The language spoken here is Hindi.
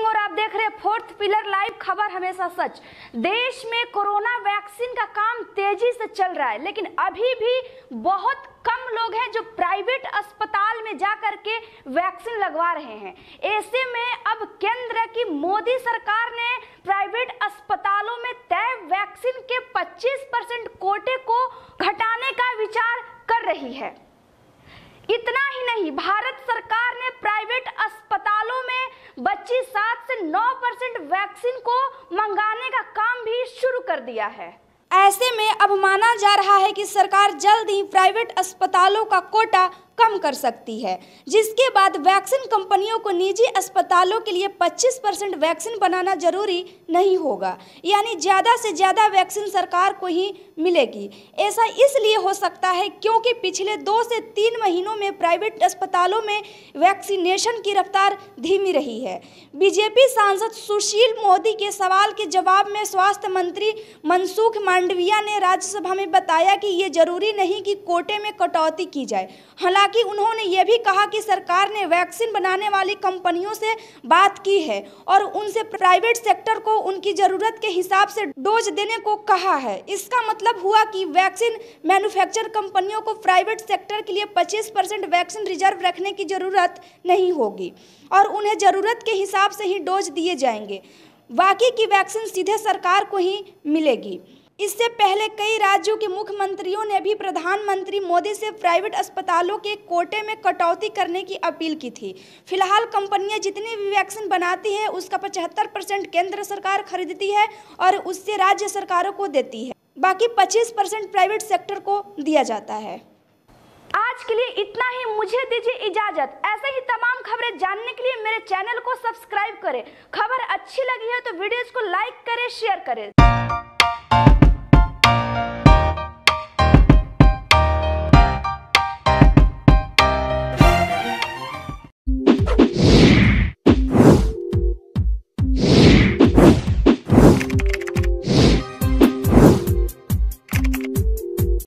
मॉर्निंग और आप देख रहे हैं फोर्थ पिलर लाइव खबर हमेशा सच देश में कोरोना वैक्सीन का काम तेजी से चल रहा है लेकिन अभी भी बहुत कम लोग हैं जो प्राइवेट अस्पताल में जा के वैक्सीन लगवा रहे हैं ऐसे में अब केंद्र की मोदी सरकार ने प्राइवेट अस्पतालों में तय वैक्सीन के इतना ही नहीं भारत सरकार ने प्राइवेट अस्पतालों में बच्ची सात से नौ परसेंट वैक्सीन को मंगाने का काम भी शुरू कर दिया है ऐसे में अब माना जा रहा है कि सरकार जल्द ही प्राइवेट अस्पतालों का कोटा कम कर सकती है जिसके बाद वैक्सीन कंपनियों को निजी अस्पतालों के लिए 25 परसेंट वैक्सीन बनाना जरूरी नहीं होगा यानी ज़्यादा से ज़्यादा वैक्सीन सरकार को ही मिलेगी ऐसा इसलिए हो सकता है क्योंकि पिछले दो से तीन महीनों में प्राइवेट अस्पतालों में वैक्सीनेशन की रफ्तार धीमी रही है बीजेपी सांसद सुशील मोदी के सवाल के जवाब में स्वास्थ्य मंत्री मनसुख मांडविया ने राज्यसभा में बताया कि ये जरूरी नहीं कि कोटे में कटौती की जाए हालांकि हालांकि उन्होंने ये भी कहा कि सरकार ने वैक्सीन बनाने वाली कंपनियों से बात की है और उनसे प्राइवेट सेक्टर को उनकी ज़रूरत के हिसाब से डोज देने को कहा है इसका मतलब हुआ कि वैक्सीन मैन्युफैक्चर कंपनियों को प्राइवेट सेक्टर के लिए 25 परसेंट वैक्सीन रिजर्व रखने की ज़रूरत नहीं होगी और उन्हें ज़रूरत के हिसाब से ही डोज दिए जाएंगे बाकी की वैक्सीन सीधे सरकार को ही मिलेगी इससे पहले कई राज्यों के मुख्यमंत्रियों ने भी प्रधानमंत्री मोदी से प्राइवेट अस्पतालों के कोटे में कटौती करने की अपील की थी फिलहाल कंपनियां जितनी भी वैक्सीन बनाती हैं उसका पचहत्तर परसेंट केंद्र सरकार खरीदती है और उससे राज्य सरकारों को देती है बाकी पच्चीस परसेंट प्राइवेट सेक्टर को दिया जाता है आज के लिए इतना ही मुझे दीजिए इजाजत ऐसे ही तमाम खबरें जानने के लिए मेरे चैनल को सब्सक्राइब करें खबर अच्छी लगी है तो वीडियोस को लाइक करें शेयर करें